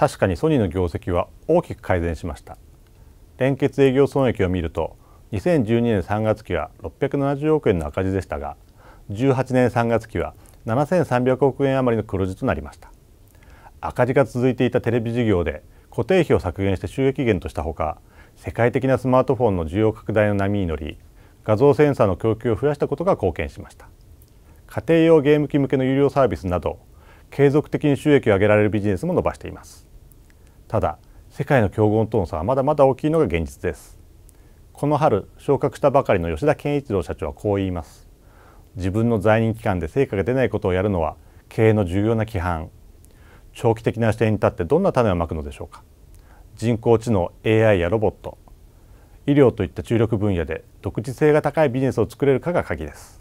確かにソニーの業績は大きく改善しました連結営業損益を見ると2012年3月期は670億円の赤字でしたが18年3月期は7300億円余りの黒字となりました赤字が続いていたテレビ事業で固定費を削減して収益源としたほか世界的なスマートフォンの需要拡大の波に乗り画像センサーの供給を増やしたことが貢献しました家庭用ゲーム機向けの有料サービスなど継続的に収益を上げられるビジネスも伸ばしていますただ世界の競合との差はまだまだ大きいのが現実ですこの春昇格したばかりの吉田健一郎社長はこう言います自分の在任期間で成果が出ないことをやるのは経営の重要な規範長期的な視点に立ってどんな種をまくのでしょうか人工知能 AI やロボット医療といった注力分野で独自性が高いビジネスを作れるかが鍵です